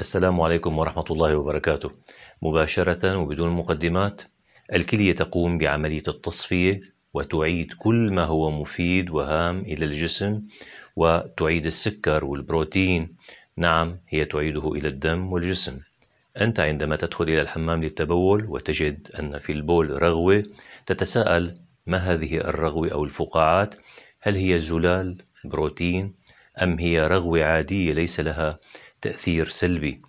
السلام عليكم ورحمة الله وبركاته مباشرة وبدون مقدمات الكلية تقوم بعملية التصفية وتعيد كل ما هو مفيد وهام إلى الجسم وتعيد السكر والبروتين نعم هي تعيده إلى الدم والجسم أنت عندما تدخل إلى الحمام للتبول وتجد أن في البول رغوة تتساءل ما هذه الرغوة أو الفقاعات هل هي زلال بروتين أم هي رغوة عادية ليس لها تأثير سلبي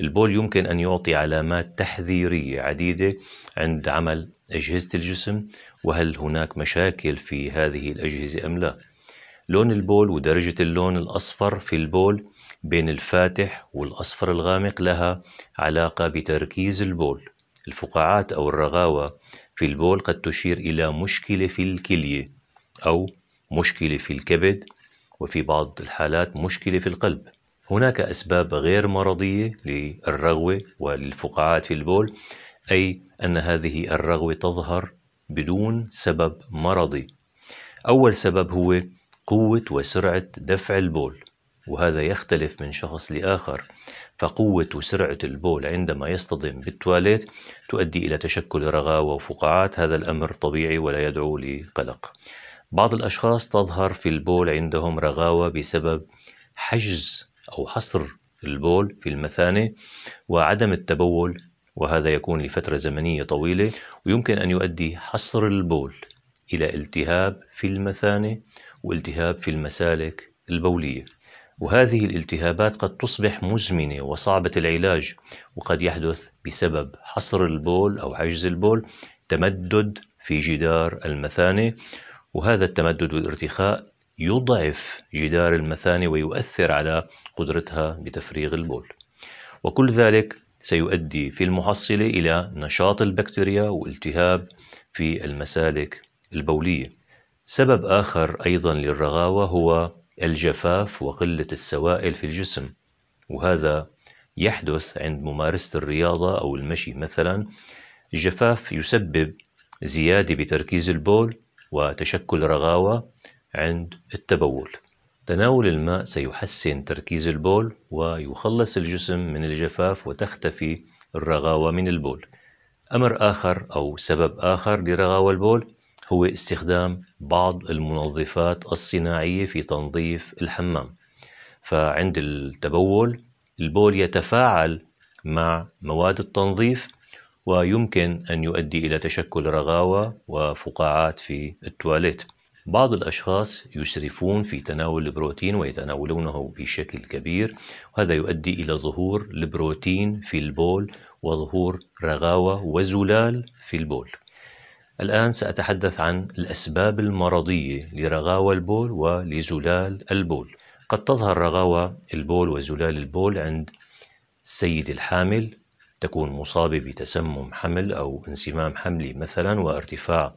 البول يمكن أن يعطي علامات تحذيرية عديدة عند عمل أجهزة الجسم وهل هناك مشاكل في هذه الأجهزة أم لا لون البول ودرجة اللون الأصفر في البول بين الفاتح والأصفر الغامق لها علاقة بتركيز البول الفقاعات أو الرغاوة في البول قد تشير إلى مشكلة في الكلية أو مشكلة في الكبد وفي بعض الحالات مشكلة في القلب هناك أسباب غير مرضية للرغوة وللفقاعات في البول أي أن هذه الرغوة تظهر بدون سبب مرضي أول سبب هو قوة وسرعة دفع البول وهذا يختلف من شخص لآخر فقوة وسرعة البول عندما يصطدم بالتواليت تؤدي إلى تشكل رغاوة وفقاعات هذا الأمر طبيعي ولا يدعو لقلق بعض الأشخاص تظهر في البول عندهم رغاوة بسبب حجز أو حصر البول في المثانة وعدم التبول وهذا يكون لفترة زمنية طويلة ويمكن أن يؤدي حصر البول إلى التهاب في المثانة والتهاب في المسالك البولية وهذه الالتهابات قد تصبح مزمنة وصعبة العلاج وقد يحدث بسبب حصر البول أو عجز البول تمدد في جدار المثانة وهذا التمدد والارتخاء يضعف جدار المثانة ويؤثر على قدرتها بتفريغ البول وكل ذلك سيؤدي في المحصلة إلى نشاط البكتيريا والتهاب في المسالك البولية سبب آخر أيضا للرغاوة هو الجفاف وقلة السوائل في الجسم وهذا يحدث عند ممارسة الرياضة أو المشي مثلا الجفاف يسبب زيادة بتركيز البول وتشكل رغاوة عند التبول تناول الماء سيحسن تركيز البول ويخلص الجسم من الجفاف وتختفي الرغاوة من البول أمر آخر أو سبب آخر لرغاوة البول هو استخدام بعض المنظفات الصناعية في تنظيف الحمام فعند التبول البول يتفاعل مع مواد التنظيف ويمكن أن يؤدي إلى تشكل رغاوة وفقاعات في التواليت بعض الأشخاص يسرفون في تناول البروتين ويتناولونه بشكل كبير وهذا يؤدي إلى ظهور البروتين في البول وظهور رغاوة وزلال في البول الآن سأتحدث عن الأسباب المرضية لرغاوة البول ولزلال البول قد تظهر رغاوة البول وزلال البول عند السيد الحامل تكون مصابة بتسمم حمل أو انسمام حملي مثلا وارتفاع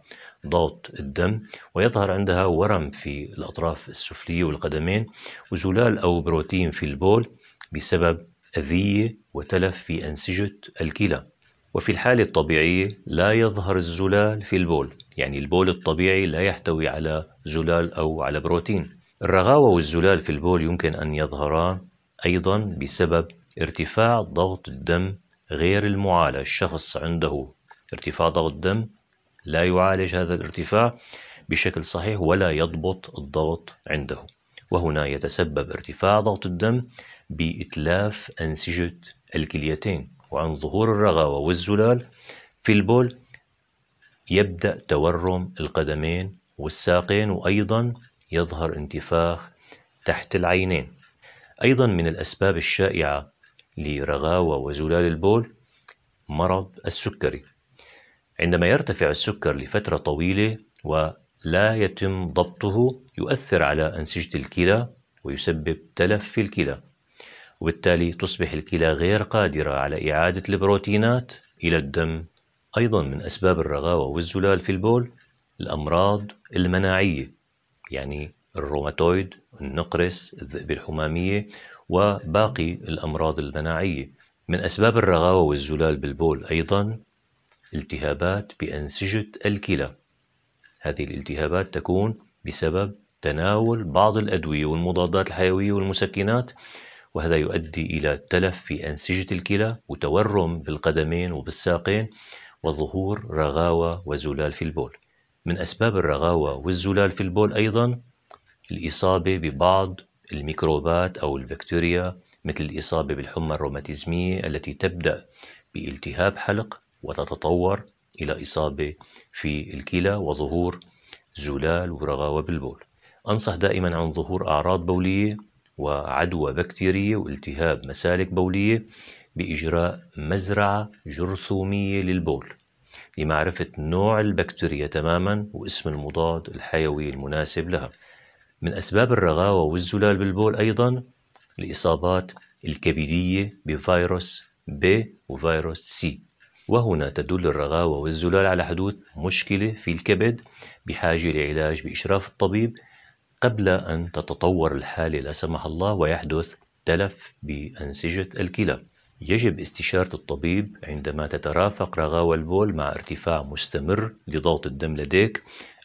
ضغط الدم ويظهر عندها ورم في الأطراف السفلية والقدمين وزلال أو بروتين في البول بسبب أذية وتلف في أنسجة الكلى وفي الحالة الطبيعية لا يظهر الزلال في البول يعني البول الطبيعي لا يحتوي على زلال أو على بروتين الرغاوة والزلال في البول يمكن أن يظهرا أيضا بسبب ارتفاع ضغط الدم غير المعالج الشخص عنده ارتفاع ضغط الدم لا يعالج هذا الارتفاع بشكل صحيح ولا يضبط الضغط عنده وهنا يتسبب ارتفاع ضغط الدم بإتلاف أنسجة الكليتين وعن ظهور الرغاوة والزلال في البول يبدأ تورم القدمين والساقين وأيضا يظهر انتفاخ تحت العينين أيضا من الأسباب الشائعة لرغاوة وزلال البول مرض السكري عندما يرتفع السكر لفترة طويلة ولا يتم ضبطه يؤثر على أنسجة الكلى ويسبب تلف في الكلى وبالتالي تصبح الكلى غير قادرة على إعادة البروتينات إلى الدم أيضا من أسباب الرغاوة والزلال في البول الأمراض المناعية يعني الروماتويد النقرس الذئب الحمامية وباقي الأمراض المناعية من أسباب الرغاوة والزلال بالبول أيضا التهابات بأنسجة الكلى هذه الالتهابات تكون بسبب تناول بعض الأدوية والمضادات الحيوية والمسكنات وهذا يؤدي إلى تلف في أنسجة الكلى وتورم بالقدمين وبالساقين وظهور رغاوة وزلال في البول من أسباب الرغاوة والزلال في البول أيضا الإصابة ببعض الميكروبات أو البكتيريا مثل الإصابة بالحمى الروماتيزمية التي تبدأ بالتهاب حلق وتتطور إلى إصابة في الكلى وظهور زلال ورغاوة بالبول أنصح دائما عن ظهور أعراض بولية وعدوى بكتيرية والتهاب مسالك بولية بإجراء مزرعة جرثومية للبول لمعرفة نوع البكتيريا تماما واسم المضاد الحيوي المناسب لها من أسباب الرغاوة والزلال بالبول أيضا الإصابات الكبدية بفيروس ب وفيروس سي وهنا تدل الرغاوة والزلال على حدوث مشكلة في الكبد بحاجة لعلاج بإشراف الطبيب قبل أن تتطور الحالة لا سمح الله ويحدث تلف بأنسجة الكلى يجب استشارة الطبيب عندما تترافق رغاوة البول مع ارتفاع مستمر لضغط الدم لديك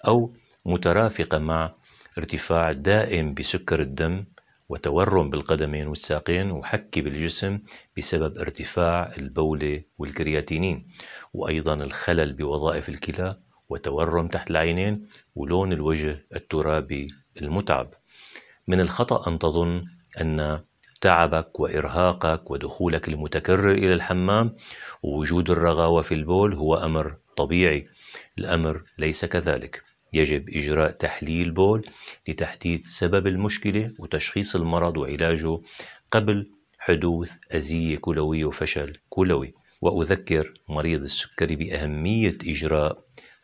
أو مترافقة مع ارتفاع دائم بسكر الدم وتورم بالقدمين والساقين وحكي بالجسم بسبب ارتفاع البولة والكرياتينين وأيضا الخلل بوظائف الكلى وتورم تحت العينين ولون الوجه الترابي المتعب من الخطأ أن تظن أن تعبك وإرهاقك ودخولك المتكرر إلى الحمام ووجود الرغاوة في البول هو أمر طبيعي الأمر ليس كذلك يجب إجراء تحليل بول لتحديد سبب المشكلة وتشخيص المرض وعلاجه قبل حدوث أزية كلوية وفشل كلوي وأذكر مريض السكري بأهمية إجراء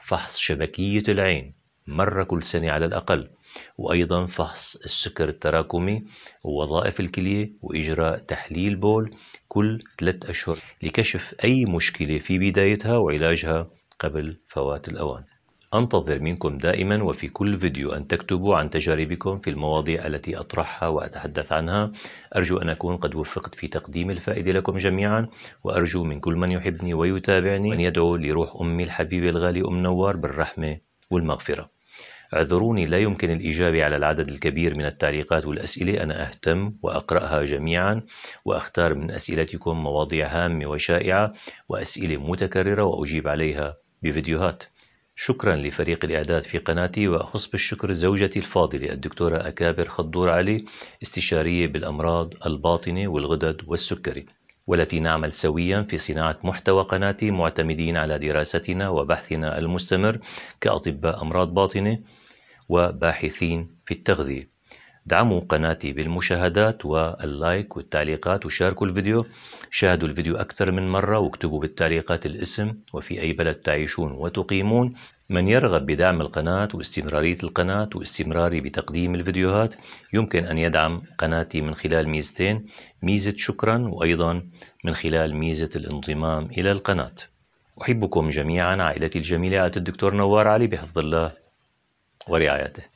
فحص شبكية العين مرة كل سنة على الأقل وأيضا فحص السكر التراكمي ووظائف الكلية وإجراء تحليل بول كل ثلاث أشهر لكشف أي مشكلة في بدايتها وعلاجها قبل فوات الأوان أنتظر منكم دائما وفي كل فيديو أن تكتبوا عن تجاربكم في المواضيع التي أطرحها وأتحدث عنها أرجو أن أكون قد وفقت في تقديم الفائدة لكم جميعا وأرجو من كل من يحبني ويتابعني أن يدعو لروح أمي الحبيبة الغالي أم نوار بالرحمة والمغفرة اعذروني لا يمكن الإجابة على العدد الكبير من التعليقات والأسئلة أنا أهتم وأقرأها جميعا وأختار من أسئلتكم مواضيع هامة وشائعة وأسئلة متكررة وأجيب عليها بفيديوهات شكرا لفريق الإعداد في قناتي وأخص بالشكر زوجتي الفاضلة الدكتورة أكابر خضور علي استشارية بالأمراض الباطنة والغدد والسكري والتي نعمل سويا في صناعة محتوى قناتي معتمدين على دراستنا وبحثنا المستمر كأطباء أمراض باطنة وباحثين في التغذية دعموا قناتي بالمشاهدات واللايك والتعليقات وشاركوا الفيديو شاهدوا الفيديو أكثر من مرة واكتبوا بالتعليقات الاسم وفي أي بلد تعيشون وتقيمون من يرغب بدعم القناة واستمرارية القناة واستمراري بتقديم الفيديوهات يمكن أن يدعم قناتي من خلال ميزتين ميزة شكرا وأيضا من خلال ميزة الانضمام إلى القناة أحبكم جميعا عائلتي الجميلة الدكتور نوار علي بحفظ الله ورعايته